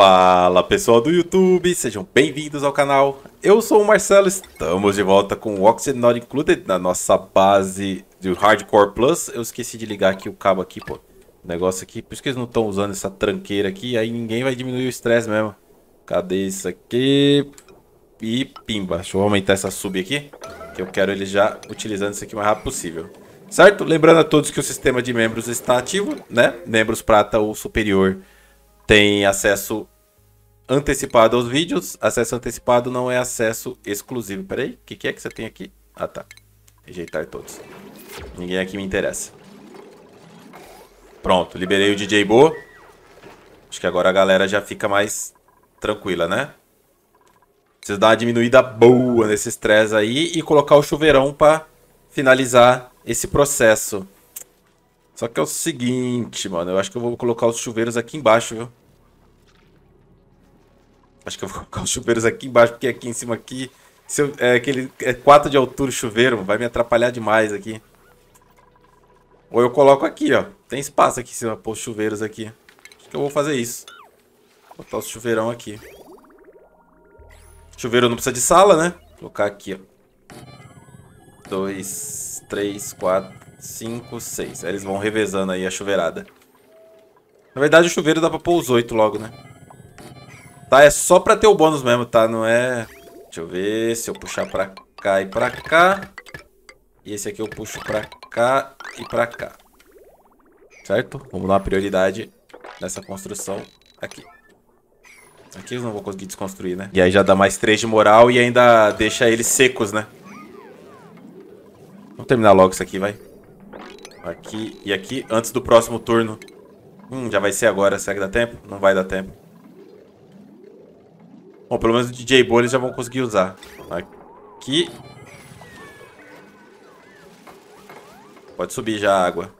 Fala pessoal do YouTube, sejam bem-vindos ao canal. Eu sou o Marcelo, estamos de volta com o Oxygen Not Included na nossa base de Hardcore Plus. Eu esqueci de ligar aqui o cabo aqui, pô. O negócio aqui, por isso que eles não estão usando essa tranqueira aqui, aí ninguém vai diminuir o estresse mesmo. Cadê isso aqui? E pimba, deixa eu aumentar essa sub aqui, que eu quero ele já utilizando isso aqui o mais rápido possível. Certo? Lembrando a todos que o sistema de membros está ativo, né? Membros prata ou superior tem acesso antecipado aos vídeos. Acesso antecipado não é acesso exclusivo. Peraí, o que, que é que você tem aqui? Ah, tá. Rejeitar todos. Ninguém aqui me interessa. Pronto, liberei o DJ Bo. Acho que agora a galera já fica mais tranquila, né? Preciso dar uma diminuída boa nesse stress aí e colocar o chuveirão para finalizar esse processo. Só que é o seguinte, mano. Eu acho que eu vou colocar os chuveiros aqui embaixo, viu? Acho que eu vou colocar os chuveiros aqui embaixo, porque aqui em cima aqui... Se eu, é aquele... É 4 de altura o chuveiro. Vai me atrapalhar demais aqui. Ou eu coloco aqui, ó. Tem espaço aqui em cima pôr os chuveiros aqui. Acho que eu vou fazer isso. Vou botar o chuveirão aqui. Chuveiro não precisa de sala, né? Vou colocar aqui, ó. Dois, três, quatro, 5, 6. Aí eles vão revezando aí a chuveirada. Na verdade, o chuveiro dá pra pôr os 8 logo, né? Tá, é só pra ter o bônus mesmo, tá? Não é... Deixa eu ver se eu puxar pra cá e pra cá. E esse aqui eu puxo pra cá e pra cá. Certo? Vamos dar uma prioridade nessa construção aqui. Aqui eu não vou conseguir desconstruir, né? E aí já dá mais 3 de moral e ainda deixa eles secos, né? Vamos terminar logo isso aqui, vai. Aqui e aqui, antes do próximo turno. Hum, já vai ser agora. Será que dá tempo? Não vai dar tempo. Bom, pelo menos o DJ Bowl eles já vão conseguir usar. Aqui. Pode subir já a água.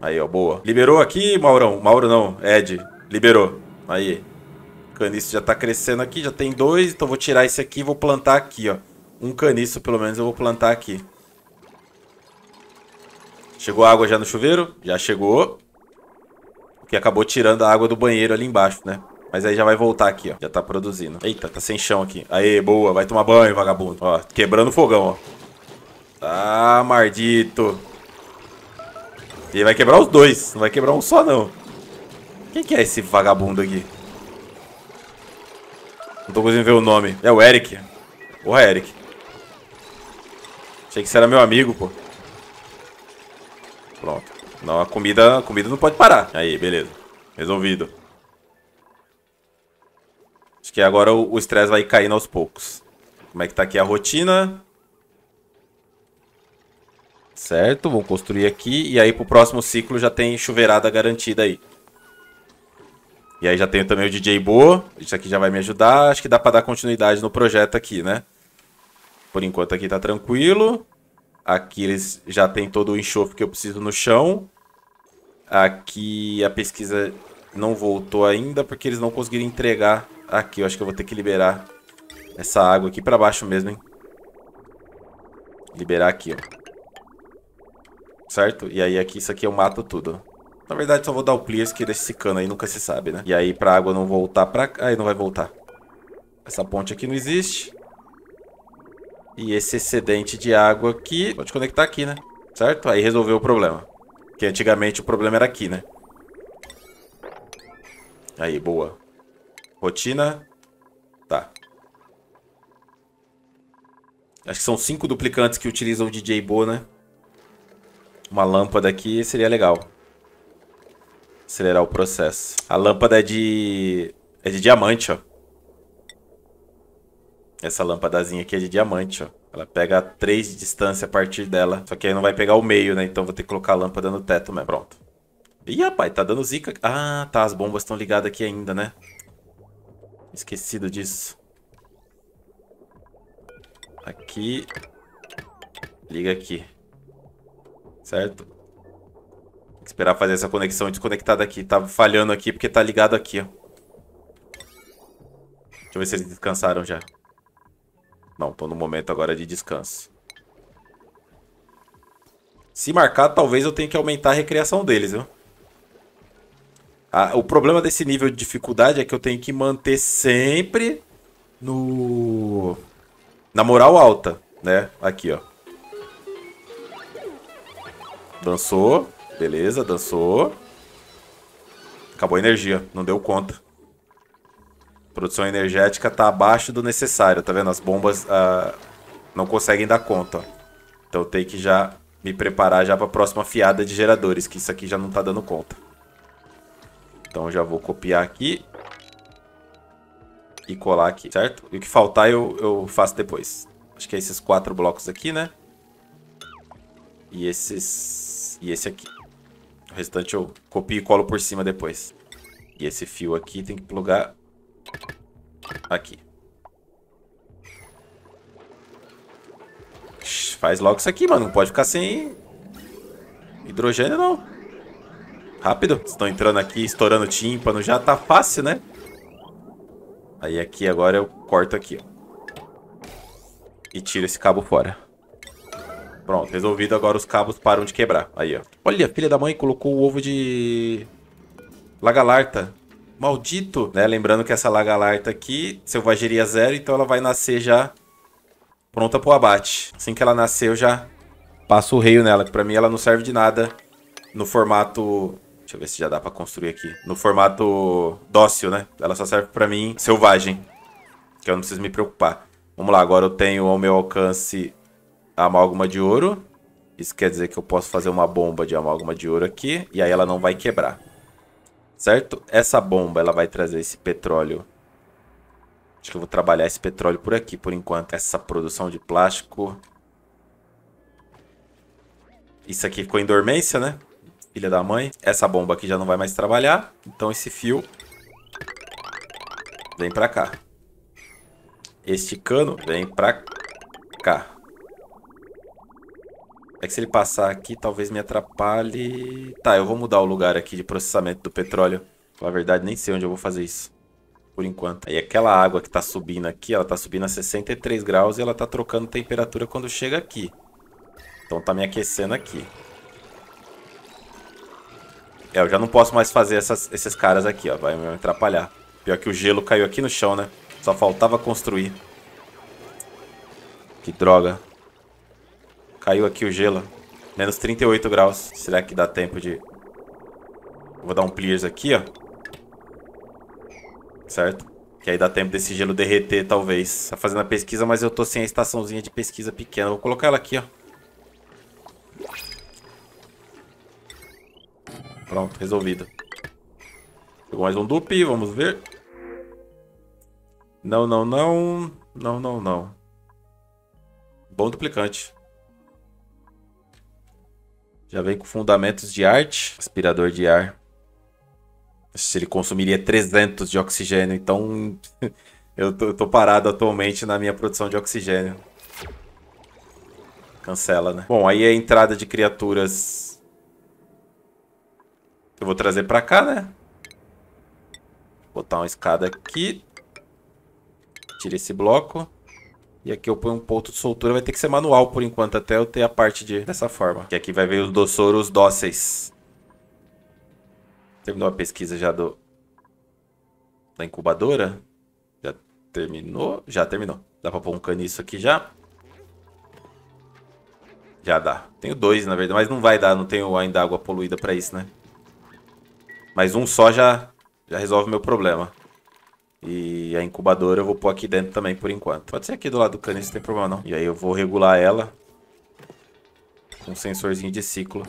Aí, ó, boa. Liberou aqui, Maurão. Mauro não, Ed. Liberou. Aí. O caniço já tá crescendo aqui, já tem dois. Então vou tirar esse aqui e vou plantar aqui, ó. Um caniço, pelo menos, eu vou plantar aqui. Chegou água já no chuveiro? Já chegou. Porque que acabou tirando a água do banheiro ali embaixo, né? Mas aí já vai voltar aqui, ó. Já tá produzindo. Eita, tá sem chão aqui. Aê, boa. Vai tomar banho, vagabundo. Ó, quebrando o fogão, ó. Ah, maldito. E vai quebrar os dois. Não vai quebrar um só, não. Quem que é esse vagabundo aqui? Não tô conseguindo ver o nome. É o Eric. Porra, Eric. Achei que você era meu amigo, pô. Pronto. Não, a comida, a comida não pode parar. Aí, beleza. Resolvido. Acho que agora o estresse vai caindo aos poucos. Como é que tá aqui a rotina? Certo, vamos construir aqui. E aí pro próximo ciclo já tem chuveirada garantida aí. E aí já tenho também o DJ Boa. Isso aqui já vai me ajudar. Acho que dá pra dar continuidade no projeto aqui, né? Por enquanto aqui tá tranquilo. Aqui eles já tem todo o enxofre que eu preciso no chão. Aqui a pesquisa não voltou ainda porque eles não conseguiram entregar. Aqui, eu acho que eu vou ter que liberar essa água aqui pra baixo mesmo, hein? Liberar aqui, ó. Certo? E aí aqui, isso aqui eu mato tudo, Na verdade, só vou dar o que desse cano aí, nunca se sabe, né? E aí pra água não voltar pra cá... Aí não vai voltar. Essa ponte aqui não existe. E esse excedente de água aqui, pode conectar aqui, né? Certo? Aí resolveu o problema. Que antigamente o problema era aqui, né? Aí, boa. Rotina. Tá. Acho que são cinco duplicantes que utilizam o DJ Bo, né? Uma lâmpada aqui seria legal. Acelerar o processo. A lâmpada é de... É de diamante, ó. Essa lâmpadazinha aqui é de diamante, ó. Ela pega 3 de distância a partir dela. Só que aí não vai pegar o meio, né? Então vou ter que colocar a lâmpada no teto mesmo. Pronto. Ih, rapaz, tá dando zica. Ah, tá. As bombas estão ligadas aqui ainda, né? Esquecido disso. Aqui. Liga aqui. Certo? Tem que esperar fazer essa conexão desconectada aqui. Tá falhando aqui porque tá ligado aqui, ó. Deixa eu ver se eles descansaram já. Não, tô no momento agora de descanso. Se marcar, talvez eu tenha que aumentar a recreação deles, viu? Ah, o problema desse nível de dificuldade é que eu tenho que manter sempre no... Na moral alta, né? Aqui, ó. Dançou. Beleza, dançou. Acabou a energia. Não deu conta. Produção energética está abaixo do necessário, tá vendo? As bombas uh, não conseguem dar conta. Então tem que já me preparar já para a próxima fiada de geradores, que isso aqui já não está dando conta. Então já vou copiar aqui e colar aqui, certo? E o que faltar eu, eu faço depois. Acho que é esses quatro blocos aqui, né? E esses... e esse aqui. O restante eu copio e colo por cima depois. E esse fio aqui tem que plugar Aqui. Faz logo isso aqui, mano. Não pode ficar sem hidrogênio, não. Rápido. Estão entrando aqui, estourando tímpano. Já tá fácil, né? Aí aqui agora eu corto aqui, ó. E tiro esse cabo fora. Pronto, resolvido. Agora os cabos param de quebrar. Aí, ó. Olha, filha da mãe colocou o ovo de... Lagalarta maldito, né? Lembrando que essa lagalarta aqui, selvageria é zero, então ela vai nascer já pronta pro abate. Assim que ela nascer, eu já passo o reio nela, que pra mim ela não serve de nada no formato... Deixa eu ver se já dá pra construir aqui. No formato dócil, né? Ela só serve pra mim selvagem, que eu não preciso me preocupar. Vamos lá, agora eu tenho ao meu alcance a amálgama de ouro. Isso quer dizer que eu posso fazer uma bomba de amálgama de ouro aqui, e aí ela não vai quebrar certo? Essa bomba, ela vai trazer esse petróleo. Acho que eu vou trabalhar esse petróleo por aqui, por enquanto. Essa produção de plástico. Isso aqui ficou em dormência, né? Filha da mãe. Essa bomba aqui já não vai mais trabalhar. Então esse fio... Vem pra cá. Este cano vem pra cá. É que se ele passar aqui, talvez me atrapalhe... Tá, eu vou mudar o lugar aqui de processamento do petróleo. Na verdade, nem sei onde eu vou fazer isso. Por enquanto. Aí aquela água que tá subindo aqui, ela tá subindo a 63 graus e ela tá trocando temperatura quando chega aqui. Então tá me aquecendo aqui. É, eu já não posso mais fazer essas, esses caras aqui, ó. Vai me atrapalhar. Pior que o gelo caiu aqui no chão, né? Só faltava construir. Que droga. Caiu aqui o gelo. Menos 38 graus. Será que dá tempo de... Vou dar um pliers aqui, ó. Certo? Que aí dá tempo desse gelo derreter, talvez. Tá fazendo a pesquisa, mas eu tô sem a estaçãozinha de pesquisa pequena. Vou colocar ela aqui, ó. Pronto, resolvido. Pegou mais um dupe, vamos ver. Não, não, não. Não, não, não. Bom duplicante. Já vem com fundamentos de arte, aspirador de ar. Se ele consumiria 300 de oxigênio, então eu tô, eu tô parado atualmente na minha produção de oxigênio. Cancela, né? Bom, aí é a entrada de criaturas... Eu vou trazer pra cá, né? Vou botar uma escada aqui. Tira esse bloco. E aqui eu ponho um ponto de soltura, vai ter que ser manual por enquanto, até eu ter a parte de dessa forma. Que aqui vai ver os dossouros dóceis. Terminou a pesquisa já do da incubadora? Já terminou? Já terminou. Dá pra pôr um caniço aqui já? Já dá. Tenho dois, na verdade, mas não vai dar, não tenho ainda água poluída pra isso, né? Mas um só já, já resolve o meu problema. E a incubadora eu vou pôr aqui dentro também por enquanto. Pode ser aqui do lado do caniço, não tem problema não. E aí eu vou regular ela com um sensorzinho de ciclo.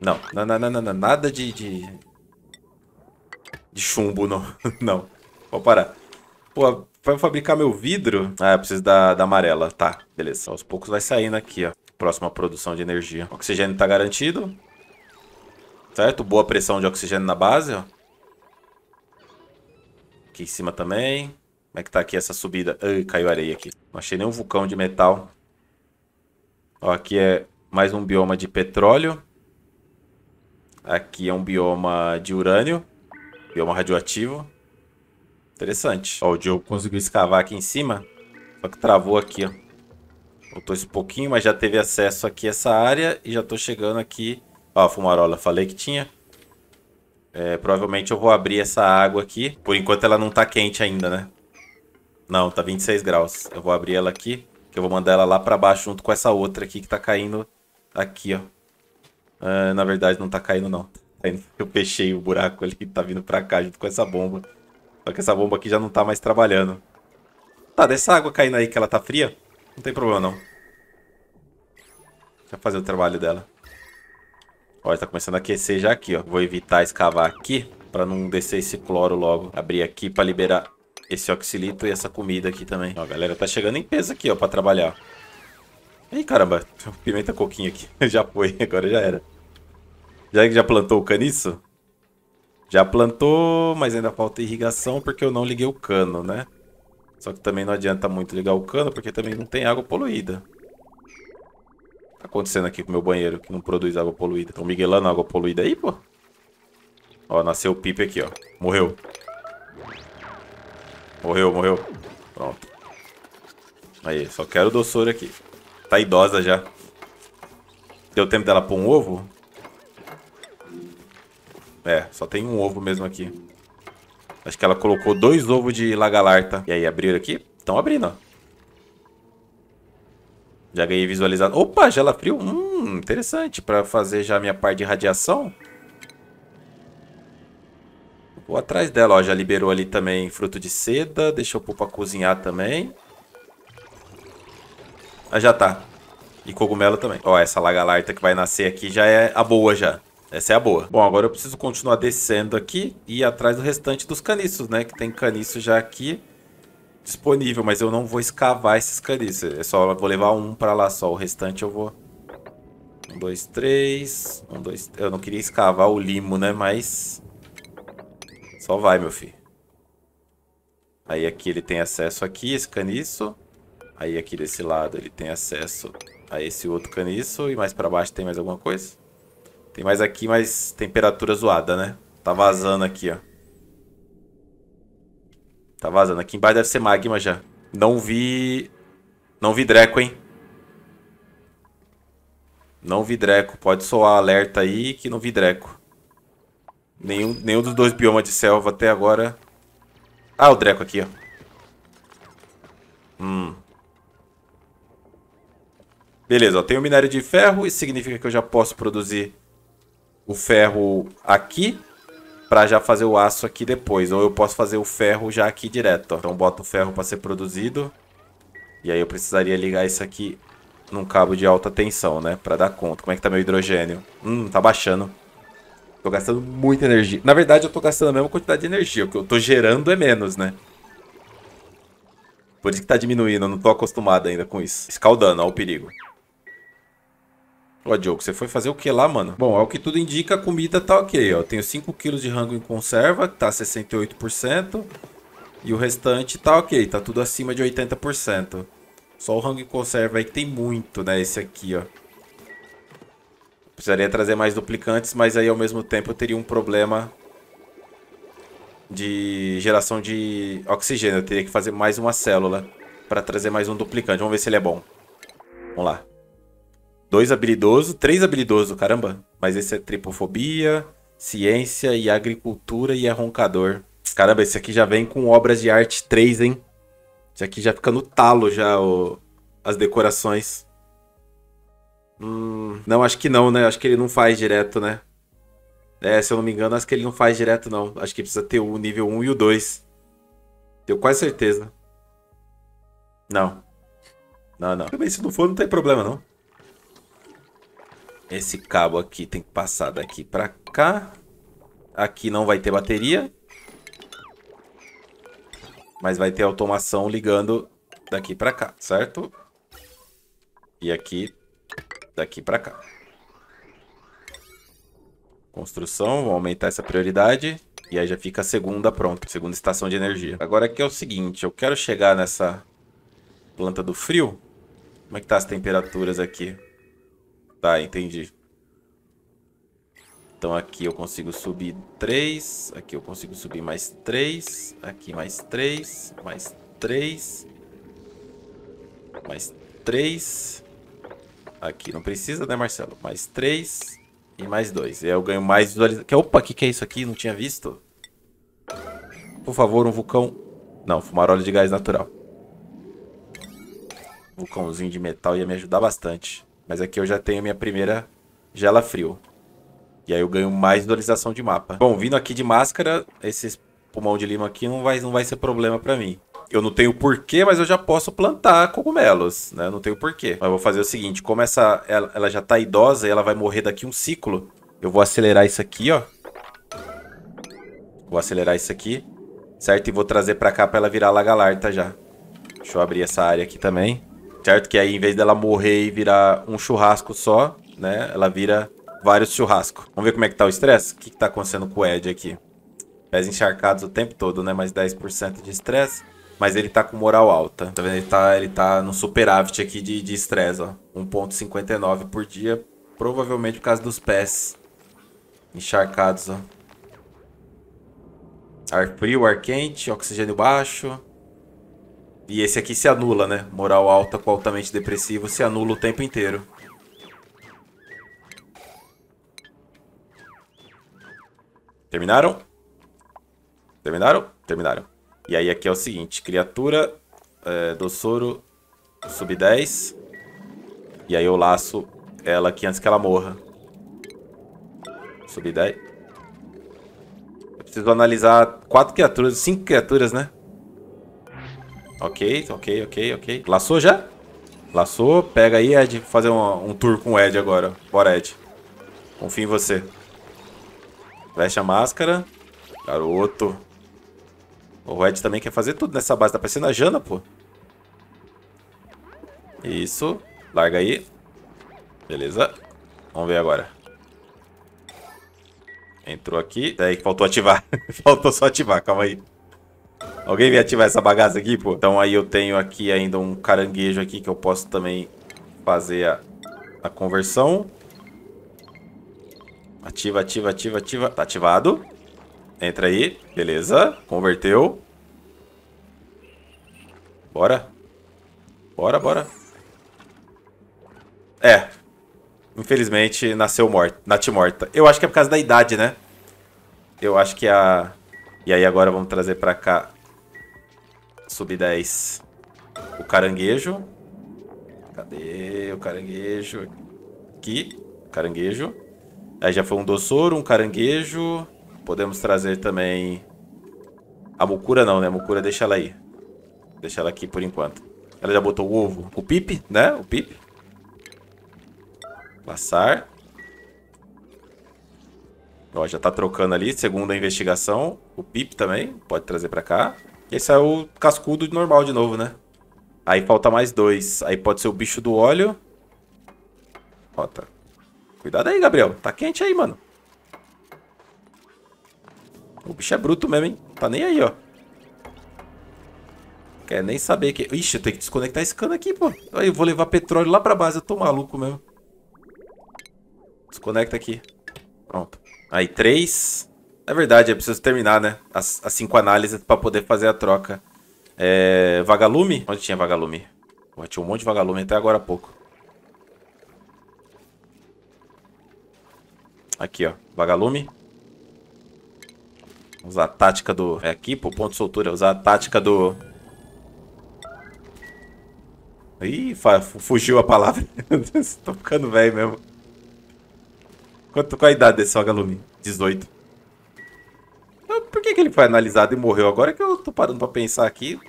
Não, não, não, não, não nada de, de, de chumbo, não. não, pode parar. Pô, vai fabricar meu vidro? Ah, eu preciso da, da amarela, tá, beleza. Aos poucos vai saindo aqui, ó, próxima produção de energia. O oxigênio tá garantido, certo? Boa pressão de oxigênio na base, ó aqui em cima também. Como é que tá aqui essa subida? Ai, caiu areia aqui. Não achei nenhum vulcão de metal. Ó, aqui é mais um bioma de petróleo. Aqui é um bioma de urânio. Bioma radioativo. Interessante. Ó, o Diogo conseguiu escavar aqui em cima. Só que travou aqui, ó. Voltou esse pouquinho, mas já teve acesso aqui a essa área. E já tô chegando aqui. Ó, a fumarola, falei que tinha. É, provavelmente eu vou abrir essa água aqui. Por enquanto ela não tá quente ainda, né? Não, tá 26 graus. Eu vou abrir ela aqui, que eu vou mandar ela lá pra baixo junto com essa outra aqui que tá caindo aqui, ó. Ah, na verdade não tá caindo, não. Tá eu fechei o buraco ali, tá vindo pra cá junto com essa bomba. Só que essa bomba aqui já não tá mais trabalhando. Tá, dessa água caindo aí que ela tá fria, não tem problema não. Deixa eu fazer o trabalho dela. Ó, está começando a aquecer já aqui, ó. Vou evitar escavar aqui para não descer esse cloro logo. Abrir aqui para liberar esse oxilito e essa comida aqui também. Ó, a galera tá chegando em peso aqui, ó, para trabalhar. Ih, caramba, pimenta coquinho aqui. já foi, agora já era. Já já plantou o caniço? Já plantou, mas ainda falta irrigação porque eu não liguei o cano, né? Só que também não adianta muito ligar o cano porque também não tem água poluída tá acontecendo aqui com o meu banheiro que não produz água poluída? Estão miguelando água poluída aí, pô? Ó, nasceu o pipe aqui, ó. Morreu. Morreu, morreu. Pronto. Aí, só quero doçura aqui. Tá idosa já. Deu tempo dela pôr um ovo? É, só tem um ovo mesmo aqui. Acho que ela colocou dois ovos de lagalarta. E aí, abriram aqui? Estão abrindo, ó. Já ganhei visualizado. Opa, gelafrio. Hum, interessante. Para fazer já a minha parte de radiação. Vou atrás dela, ó. Já liberou ali também fruto de seda. Deixa eu pôr pra cozinhar também. Ah, já tá. E cogumelo também. Ó, essa lagalarta que vai nascer aqui já é a boa já. Essa é a boa. Bom, agora eu preciso continuar descendo aqui e ir atrás do restante dos caniços, né? Que tem caniço já aqui disponível, mas eu não vou escavar esses canis. É só vou levar um pra lá só. O restante eu vou. Um, dois, três. Um, dois. Eu não queria escavar o limo, né? Mas. Só vai, meu filho. Aí aqui ele tem acesso aqui, esse caniço. Aí aqui desse lado ele tem acesso a esse outro caniço. E mais pra baixo tem mais alguma coisa? Tem mais aqui, mas temperatura zoada, né? Tá vazando aqui, ó. Tá vazando. Aqui embaixo deve ser magma já. Não vi... Não vi Dreco, hein? Não vi Dreco. Pode soar alerta aí que não vi Dreco. Nenhum, nenhum dos dois biomas de selva até agora. Ah, o Dreco aqui, ó. Hum. Beleza, ó. Tem o minério de ferro. Isso significa que eu já posso produzir o ferro aqui para já fazer o aço aqui depois. Ou eu posso fazer o ferro já aqui direto, ó. Então boto o ferro para ser produzido. E aí eu precisaria ligar isso aqui num cabo de alta tensão, né? Para dar conta. Como é que tá meu hidrogênio? Hum, tá baixando. Tô gastando muita energia. Na verdade, eu tô gastando a mesma quantidade de energia. O que eu tô gerando é menos, né? Por isso que tá diminuindo. Eu não tô acostumado ainda com isso. Escaldando, ó o perigo. Ó, Diogo, você foi fazer o que lá, mano? Bom, ao é que tudo indica, a comida tá ok, ó. Tenho 5 kg de rango em conserva, tá 68%. E o restante tá ok, tá tudo acima de 80%. Só o rango em conserva aí que tem muito, né? Esse aqui, ó. Precisaria trazer mais duplicantes, mas aí ao mesmo tempo eu teria um problema de geração de oxigênio. Eu teria que fazer mais uma célula para trazer mais um duplicante. Vamos ver se ele é bom. Vamos lá. Dois habilidoso, três habilidoso, caramba. Mas esse é tripofobia, ciência e agricultura e é roncador. Caramba, esse aqui já vem com obras de arte 3, hein? Esse aqui já fica no talo já o... as decorações. Hum, não, acho que não, né? Acho que ele não faz direto, né? É, se eu não me engano, acho que ele não faz direto, não. Acho que precisa ter o nível 1 e o 2. Tenho quase certeza. Não. Não, não. Também se não for, não tem problema, não. Esse cabo aqui tem que passar daqui pra cá. Aqui não vai ter bateria. Mas vai ter automação ligando daqui pra cá, certo? E aqui, daqui pra cá. Construção, vou aumentar essa prioridade. E aí já fica a segunda pronta, segunda estação de energia. Agora aqui é o seguinte, eu quero chegar nessa planta do frio. Como é que tá as temperaturas aqui? Tá, entendi. Então aqui eu consigo subir 3, aqui eu consigo subir mais 3, aqui mais 3, mais 3, mais 3. Aqui não precisa, né, Marcelo? Mais 3 e mais 2. E aí eu ganho mais visualização. opa, o que, que é isso aqui? Não tinha visto. Por favor, um vulcão. Não, fumar de gás natural. Vulcãozinho de metal ia me ajudar bastante. Mas aqui eu já tenho a minha primeira gela frio. E aí eu ganho mais visualização de mapa. Bom, vindo aqui de máscara, esse pulmão de lima aqui não vai, não vai ser problema pra mim. Eu não tenho porquê, mas eu já posso plantar cogumelos, né? Eu não tenho porquê. Mas eu vou fazer o seguinte, como essa, ela, ela já tá idosa e ela vai morrer daqui um ciclo, eu vou acelerar isso aqui, ó. Vou acelerar isso aqui, certo? E vou trazer pra cá pra ela virar lagalarta já. Deixa eu abrir essa área aqui também certo? Que aí, em vez dela morrer e virar um churrasco só, né? Ela vira vários churrascos. Vamos ver como é que tá o estresse? O que, que tá acontecendo com o Ed aqui? Pés encharcados o tempo todo, né? Mais 10% de estresse. Mas ele tá com moral alta. Tá vendo? Ele tá, ele tá no superávit aqui de estresse, ó. 1.59 por dia. Provavelmente por causa dos pés encharcados, ó. Ar frio, ar quente, oxigênio baixo. E esse aqui se anula, né? Moral alta com altamente depressivo se anula o tempo inteiro. Terminaram? Terminaram? Terminaram. E aí aqui é o seguinte, criatura é, do soro sub 10. E aí eu laço ela aqui antes que ela morra. Sub 10. Eu preciso analisar quatro criaturas, cinco criaturas, né? Ok, ok, ok, ok. Laçou já? Laçou. Pega aí, Ed. Fazer um, um tour com o Ed agora. Bora, Ed. Confio em você. Veste a máscara. Garoto. O Ed também quer fazer tudo nessa base. Tá parecendo a Jana, pô. Isso. Larga aí. Beleza. Vamos ver agora. Entrou aqui. Daí que faltou ativar. faltou só ativar, calma aí. Alguém me ativar essa bagaça aqui, pô? Então aí eu tenho aqui ainda um caranguejo aqui que eu posso também fazer a, a conversão. Ativa, ativa, ativa, ativa. Tá ativado. Entra aí. Beleza. Converteu. Bora. Bora, bora. É. Infelizmente, nasceu morta. Nati morta. Eu acho que é por causa da idade, né? Eu acho que é a... E aí agora vamos trazer pra cá. Sub 10. O caranguejo. Cadê o caranguejo? Aqui. Caranguejo. Aí já foi um doçouro, um caranguejo. Podemos trazer também... A mucura não, né? A mucura deixa ela aí. Deixa ela aqui por enquanto. Ela já botou o ovo. O pipe, né? O pipe. Passar. Ó, já tá trocando ali, segundo a investigação. O Pip também, pode trazer pra cá. E esse é o cascudo normal de novo, né? Aí falta mais dois. Aí pode ser o bicho do óleo. Ó, tá. Cuidado aí, Gabriel. Tá quente aí, mano. O bicho é bruto mesmo, hein? Tá nem aí, ó. Quer nem saber que... Ixi, eu tenho que desconectar esse cano aqui, pô. Aí eu vou levar petróleo lá pra base. Eu tô maluco mesmo. Desconecta aqui. Pronto. Aí três. Na é verdade, eu preciso terminar, né? As, as cinco análises para poder fazer a troca. É, vagalume? Onde tinha vagalume? Porra, tinha um monte de vagalume até agora há pouco. Aqui, ó. Vagalume. Usar a tática do... É aqui, pô, ponto de soltura. Usar a tática do... Ih, fugiu a palavra. Tô ficando velho mesmo. Quanto, com a idade desse Agalumi? 18. Então, por que, que ele foi analisado e morreu agora que eu tô parando pra pensar aqui?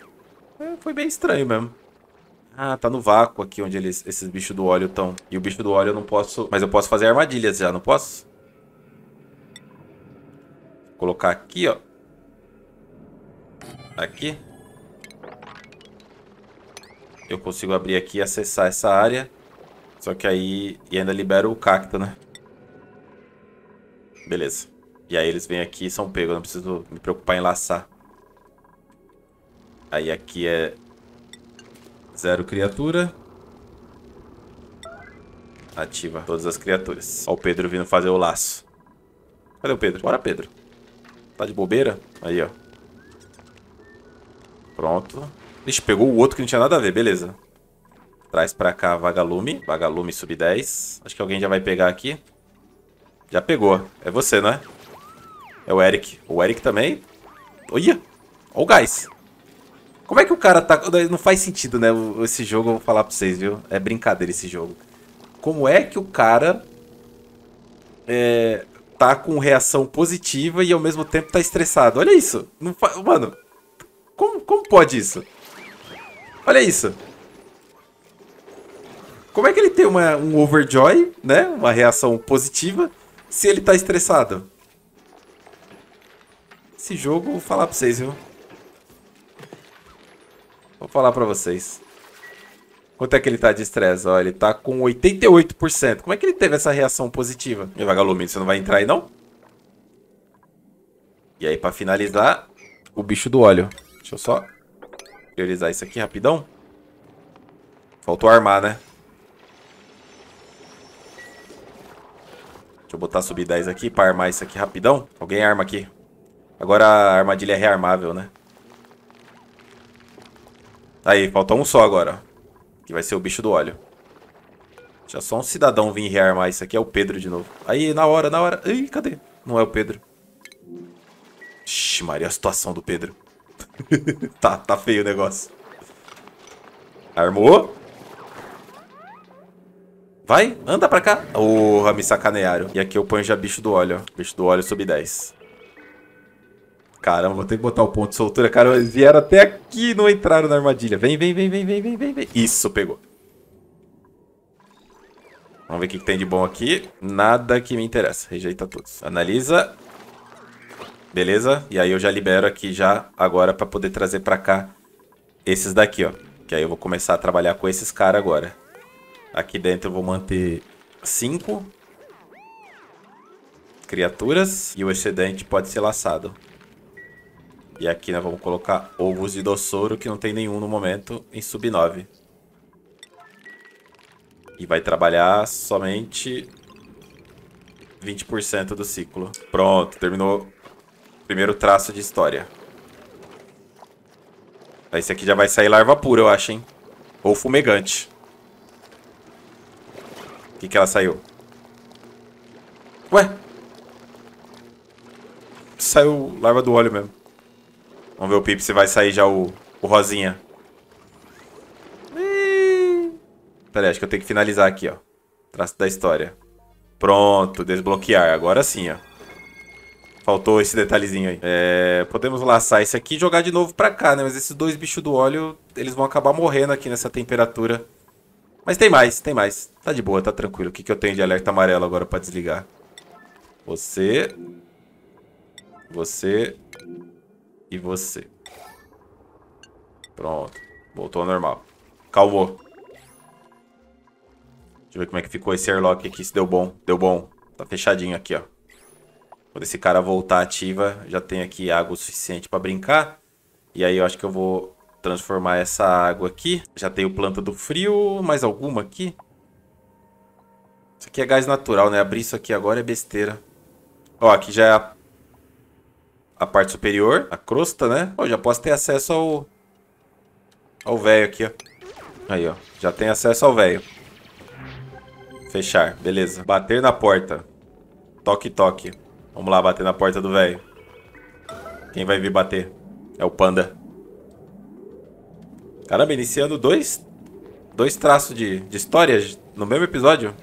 É, foi bem estranho mesmo. Ah, tá no vácuo aqui onde eles, esses bichos do óleo estão. E o bicho do óleo eu não posso... Mas eu posso fazer armadilhas já, não posso? Vou colocar aqui, ó. Aqui. Eu consigo abrir aqui e acessar essa área. Só que aí... E ainda libera o cacto, né? Beleza. E aí eles vêm aqui e são pegos. não preciso me preocupar em laçar. Aí aqui é... Zero criatura. Ativa todas as criaturas. Ó o Pedro vindo fazer o laço. Cadê o Pedro? Bora, Pedro. Tá de bobeira? Aí, ó. Pronto. Ixi, pegou o outro que não tinha nada a ver. Beleza. Traz pra cá Vagalume. Vagalume sub 10. Acho que alguém já vai pegar aqui. Já pegou. É você, não é? É o Eric. O Eric também. Olha! Olha o gás. Como é que o cara tá... Não faz sentido, né? Esse jogo, eu vou falar pra vocês, viu? É brincadeira esse jogo. Como é que o cara... É, tá com reação positiva e ao mesmo tempo tá estressado. Olha isso. Não fa... Mano, como, como pode isso? Olha isso. Como é que ele tem uma, um overjoy, né? Uma reação positiva se ele tá estressado. Esse jogo, vou falar pra vocês, viu? Vou falar pra vocês. Quanto é que ele tá de estresse? Ó, ele tá com 88%. Como é que ele teve essa reação positiva? E vagalume, você não vai entrar aí, não? E aí, pra finalizar, o bicho do óleo. Deixa eu só priorizar isso aqui rapidão. Faltou armar, né? Deixa eu botar sub 10 aqui pra armar isso aqui rapidão. Alguém arma aqui. Agora a armadilha é rearmável, né? Tá aí, faltou um só agora. Que vai ser o bicho do óleo. Deixa só um cidadão vir rearmar isso aqui. É o Pedro de novo. Aí, na hora, na hora. Ih, cadê? Não é o Pedro. Ixi, Maria, a situação do Pedro. tá, tá feio o negócio. Armou. Vai, anda pra cá. Porra, me sacanearam. E aqui eu ponho já bicho do óleo, ó. Bicho do óleo sub 10. Caramba, vou ter que botar o ponto de soltura. Cara, eles vieram até aqui e não entraram na armadilha. Vem, vem, vem, vem, vem, vem, vem, vem. Isso, pegou. Vamos ver o que, que tem de bom aqui. Nada que me interessa. Rejeita todos. Analisa. Beleza? E aí eu já libero aqui já agora pra poder trazer pra cá esses daqui, ó. Que aí eu vou começar a trabalhar com esses caras agora. Aqui dentro eu vou manter 5 criaturas e o excedente pode ser laçado. E aqui nós vamos colocar ovos de doçouro, que não tem nenhum no momento, em sub-9. E vai trabalhar somente 20% do ciclo. Pronto, terminou o primeiro traço de história. Esse aqui já vai sair larva pura, eu acho, hein? Ou fumegante que, que ela saiu? Ué? Saiu larva do óleo mesmo. Vamos ver o Pip se vai sair já o, o rosinha. Peraí, acho que eu tenho que finalizar aqui, ó. Traço da história. Pronto, desbloquear. Agora sim, ó. Faltou esse detalhezinho aí. É, podemos laçar esse aqui e jogar de novo pra cá, né? Mas esses dois bichos do óleo, eles vão acabar morrendo aqui nessa temperatura. Mas tem mais, tem mais. Tá de boa, tá tranquilo. O que, que eu tenho de alerta amarelo agora pra desligar? Você. Você. E você. Pronto. Voltou ao normal. Calvou. Deixa eu ver como é que ficou esse airlock aqui, se deu bom. Deu bom. Tá fechadinho aqui, ó. Quando esse cara voltar ativa, já tem aqui água o suficiente pra brincar. E aí eu acho que eu vou transformar essa água aqui. Já tenho planta do frio, mais alguma aqui? Isso aqui é gás natural, né? Abrir isso aqui agora é besteira. Ó, aqui já é a, a parte superior, a crosta, né? Ó, já posso ter acesso ao... Ao velho aqui, ó. Aí, ó. Já tem acesso ao velho. Fechar, beleza. Bater na porta. Toque, toque. Vamos lá, bater na porta do velho. Quem vai vir bater? É o panda. Caramba, iniciando dois, dois traços de, de história no mesmo episódio.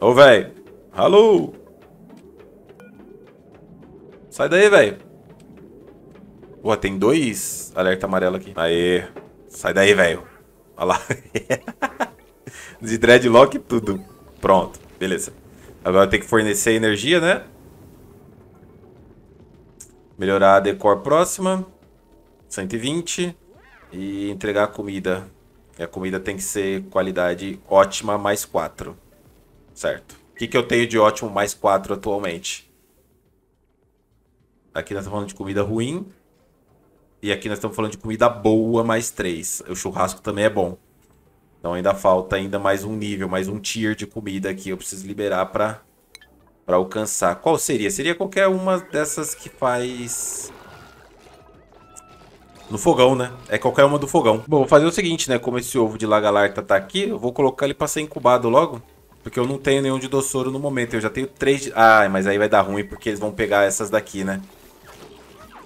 Ô, oh, velho. Alô? Sai daí, velho. Pô, tem dois alerta amarelo aqui. Aê. Sai daí, velho. Olha lá. de dreadlock tudo. Pronto. Beleza. Agora tem que fornecer energia, né? Melhorar a decor próxima. 120 e entregar a comida. E a comida tem que ser qualidade ótima mais 4. Certo. O que, que eu tenho de ótimo mais 4 atualmente? Aqui nós estamos falando de comida ruim. E aqui nós estamos falando de comida boa mais 3. O churrasco também é bom. Então ainda falta ainda mais um nível, mais um tier de comida que eu preciso liberar para para alcançar. Qual seria? Seria qualquer uma dessas que faz no fogão, né? É qualquer uma do fogão. Bom, vou fazer o seguinte, né? Como esse ovo de lagalarta tá aqui, eu vou colocar ele pra ser incubado logo. Porque eu não tenho nenhum de doçoro no momento. Eu já tenho três... De... Ah, mas aí vai dar ruim porque eles vão pegar essas daqui, né?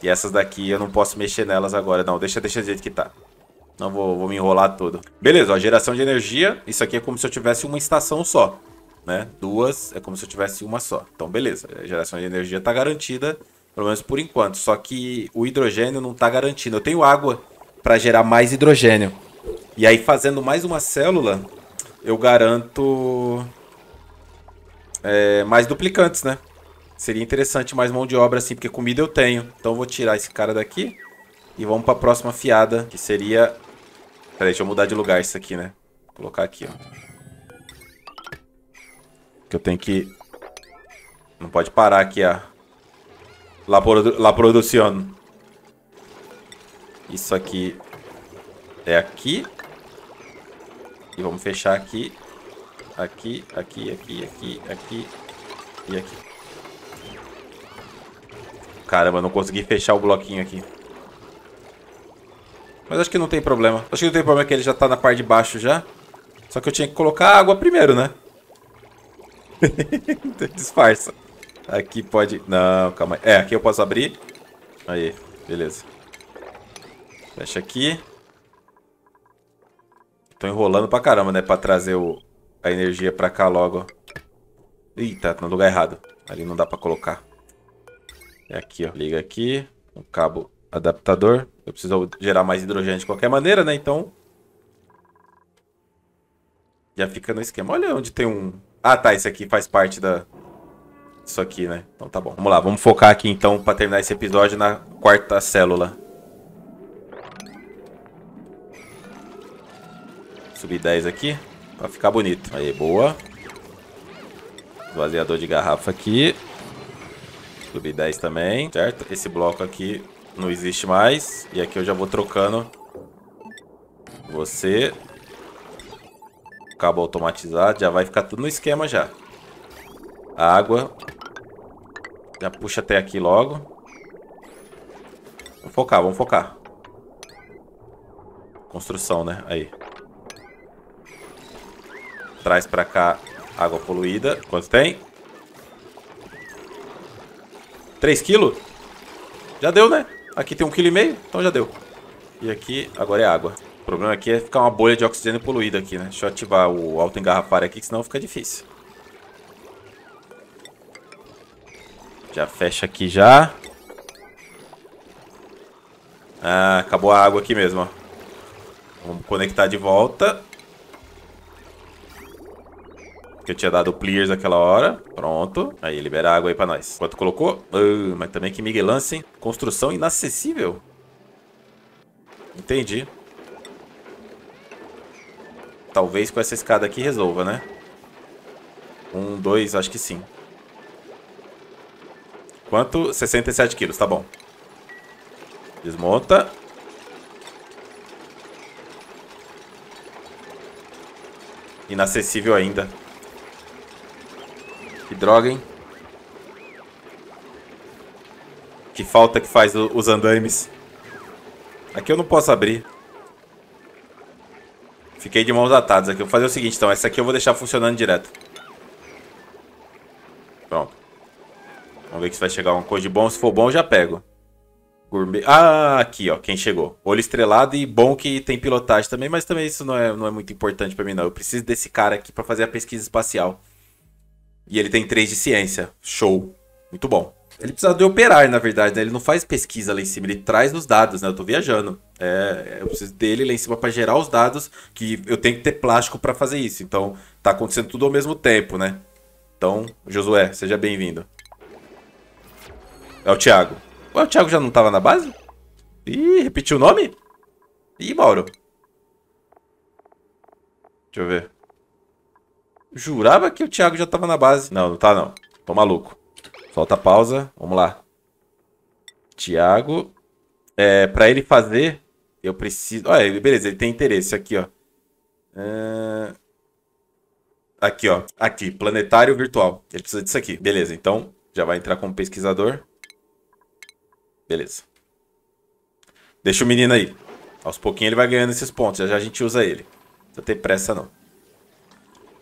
E essas daqui eu não posso mexer nelas agora. Não, deixa, deixa do jeito que tá. Não vou, vou me enrolar todo. Beleza, ó, geração de energia. Isso aqui é como se eu tivesse uma estação só, né? Duas é como se eu tivesse uma só. Então, beleza. A geração de energia tá garantida. Pelo menos por enquanto. Só que o hidrogênio não está garantindo. Eu tenho água para gerar mais hidrogênio. E aí, fazendo mais uma célula, eu garanto é, mais duplicantes, né? Seria interessante mais mão de obra assim, porque comida eu tenho. Então eu vou tirar esse cara daqui e vamos para a próxima fiada, que seria... Peraí, deixa eu mudar de lugar isso aqui, né? Vou colocar aqui, ó. Que eu tenho que... Não pode parar aqui ó. La, produ la Isso aqui é aqui. E vamos fechar aqui. Aqui, aqui, aqui, aqui, aqui e aqui. Caramba, não consegui fechar o bloquinho aqui. Mas acho que não tem problema. Acho que não tem problema é que ele já tá na parte de baixo já. Só que eu tinha que colocar água primeiro, né? Então, disfarça. Aqui pode... Não, calma aí. É, aqui eu posso abrir. Aí, beleza. Fecha aqui. Tô enrolando pra caramba, né? Pra trazer o... a energia pra cá logo. Eita, tá no lugar errado. Ali não dá pra colocar. É aqui, ó. Liga aqui. O cabo adaptador. Eu preciso gerar mais hidrogênio de qualquer maneira, né? Então... Já fica no esquema. Olha onde tem um... Ah, tá. Esse aqui faz parte da isso aqui, né? Então tá bom. Vamos lá, vamos focar aqui então para terminar esse episódio na quarta célula. Subir 10 aqui para ficar bonito. Aí, boa. Esvaziador de garrafa aqui. Subir 10 também, certo? Esse bloco aqui não existe mais. E aqui eu já vou trocando você. Cabo automatizado, já vai ficar tudo no esquema já. A água já puxa até aqui logo. Vamos focar, vamos focar. Construção, né? Aí. Traz pra cá água poluída. Quanto tem? 3 quilos? Já deu, né? Aqui tem 1,5 um kg, então já deu. E aqui, agora é água. O problema aqui é ficar uma bolha de oxigênio poluída aqui, né? Deixa eu ativar o auto-engarrafar aqui, que senão fica difícil. Já fecha aqui já. Ah, acabou a água aqui mesmo, ó. Vamos conectar de volta. Que eu tinha dado o clears naquela hora. Pronto. Aí, libera água aí pra nós. Quanto colocou? Uh, mas também que Miguel lance, hein? Construção inacessível. Entendi. Talvez com essa escada aqui resolva, né? Um, dois, acho que sim quanto? 67 quilos, tá bom. Desmonta. Inacessível ainda. Que droga, hein? Que falta que faz os andames. Aqui eu não posso abrir. Fiquei de mãos atadas aqui. Eu vou fazer o seguinte, então. Essa aqui eu vou deixar funcionando direto. ver se vai chegar uma coisa de bom. Se for bom, já pego. Gourmet. Ah, aqui, ó. Quem chegou? Olho estrelado e bom que tem pilotagem também, mas também isso não é, não é muito importante para mim, não. Eu preciso desse cara aqui para fazer a pesquisa espacial. E ele tem 3 de ciência. Show. Muito bom. Ele precisa de operar, na verdade, né? Ele não faz pesquisa lá em cima, ele traz os dados, né? Eu tô viajando. É, é, eu preciso dele lá em cima para gerar os dados, que eu tenho que ter plástico para fazer isso. Então, tá acontecendo tudo ao mesmo tempo, né? Então, Josué, seja bem-vindo. É o Thiago. Ué, o Thiago já não estava na base? Ih, repetiu o nome? Ih, Mauro. Deixa eu ver. Jurava que o Thiago já estava na base. Não, não tá não. Tô maluco. Solta a pausa. Vamos lá. Thiago. É, pra ele fazer, eu preciso... Olha, beleza, ele tem interesse aqui, ó. É... Aqui, ó. Aqui, planetário virtual. Ele precisa disso aqui. Beleza, então já vai entrar como pesquisador. Beleza. Deixa o menino aí. Aos pouquinhos ele vai ganhando esses pontos. Já já a gente usa ele. Não tem pressa não.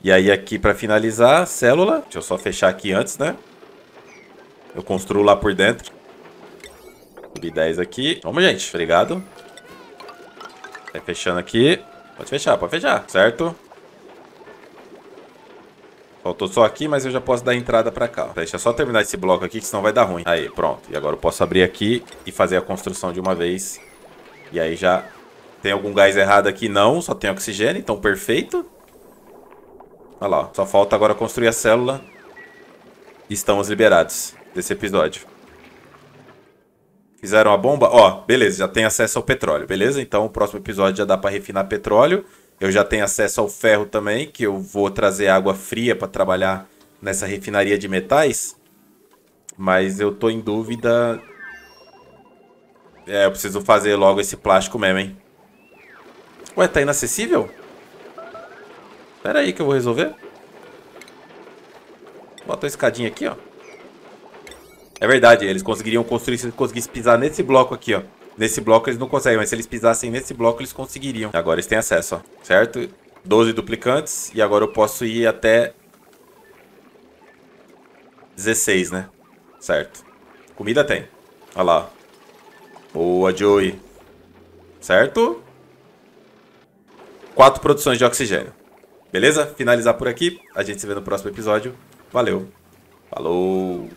E aí aqui para finalizar, célula. Deixa eu só fechar aqui antes, né? Eu construo lá por dentro. Subi 10 aqui. Vamos, gente. Obrigado. Vai tá fechando aqui. Pode fechar, pode fechar. Certo? Faltou só aqui, mas eu já posso dar entrada pra cá. Deixa só terminar esse bloco aqui, que senão vai dar ruim. Aí, pronto. E agora eu posso abrir aqui e fazer a construção de uma vez. E aí já... Tem algum gás errado aqui? Não, só tem oxigênio, então perfeito. Olha lá, só falta agora construir a célula. Estamos liberados desse episódio. Fizeram a bomba? Ó, beleza, já tem acesso ao petróleo, beleza? Então o próximo episódio já dá pra refinar petróleo. Eu já tenho acesso ao ferro também, que eu vou trazer água fria para trabalhar nessa refinaria de metais. Mas eu tô em dúvida... É, eu preciso fazer logo esse plástico mesmo, hein? Ué, tá inacessível? Pera aí que eu vou resolver. Bota a escadinha aqui, ó. É verdade, eles conseguiriam construir se conseguissem pisar nesse bloco aqui, ó. Nesse bloco eles não conseguem, mas se eles pisassem nesse bloco, eles conseguiriam. Agora eles têm acesso, ó. Certo? 12 duplicantes. E agora eu posso ir até... 16, né? Certo. Comida tem. Olha lá. Boa, Joey. Certo? Quatro produções de oxigênio. Beleza? Finalizar por aqui. A gente se vê no próximo episódio. Valeu. Falou.